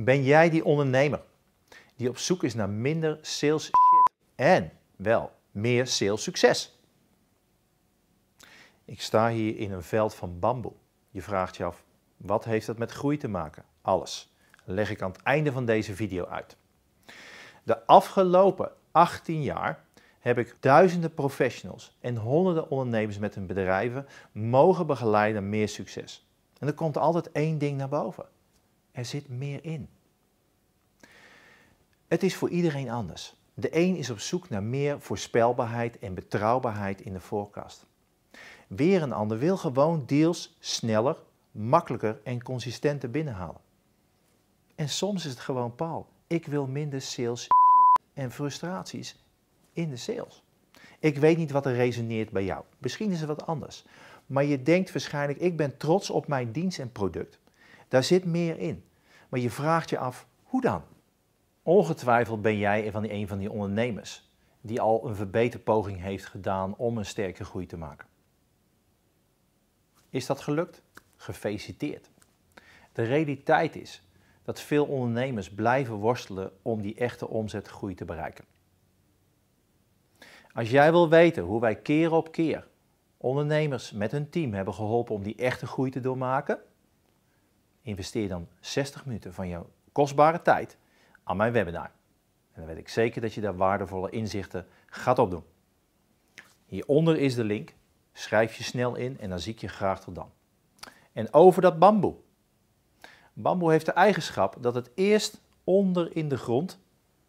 Ben jij die ondernemer die op zoek is naar minder sales shit en wel meer sales succes? Ik sta hier in een veld van bamboe. Je vraagt je af, wat heeft dat met groei te maken? Alles. Leg ik aan het einde van deze video uit. De afgelopen 18 jaar heb ik duizenden professionals en honderden ondernemers met hun bedrijven mogen begeleiden naar meer succes. En er komt altijd één ding naar boven. Er zit meer in. Het is voor iedereen anders. De een is op zoek naar meer voorspelbaarheid en betrouwbaarheid in de forecast. Weer een ander wil gewoon deals sneller, makkelijker en consistenter binnenhalen. En soms is het gewoon Paul. Ik wil minder sales en frustraties in de sales. Ik weet niet wat er resoneert bij jou. Misschien is het wat anders. Maar je denkt waarschijnlijk, ik ben trots op mijn dienst en product. Daar zit meer in. Maar je vraagt je af, hoe dan? Ongetwijfeld ben jij een van die, ondernemers die al een verbeterpoging heeft gedaan om een sterke groei te maken. Is dat gelukt? Gefeliciteerd. De realiteit is dat veel ondernemers blijven worstelen om die echte omzetgroei te bereiken. Als jij wil weten hoe wij keer op keer ondernemers met hun team hebben geholpen om die echte groei te doormaken, investeer dan 60 minuten van jouw kostbare tijd aan mijn webinar. En dan weet ik zeker dat je daar waardevolle inzichten gaat opdoen. Hieronder is de link. Schrijf je snel in en dan zie ik je graag tot dan. En over dat bamboe. Bamboe heeft de eigenschap dat het eerst onder in de grond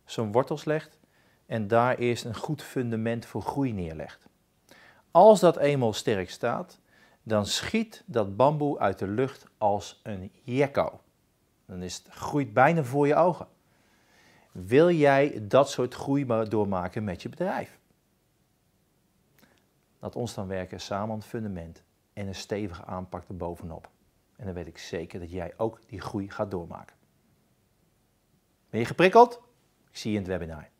zijn wortels legt en daar eerst een goed fundament voor groei neerlegt. Als dat eenmaal sterk staat, dan schiet dat bamboe uit de lucht als een jekko. Dan is het, groeit bijna voor je ogen. Wil jij dat soort groei maar doormaken met je bedrijf? Laat ons dan werken samen aan het fundament en een stevige aanpak erbovenop. En dan weet ik zeker dat jij ook die groei gaat doormaken. Ben je geprikkeld? Ik zie je in het webinar.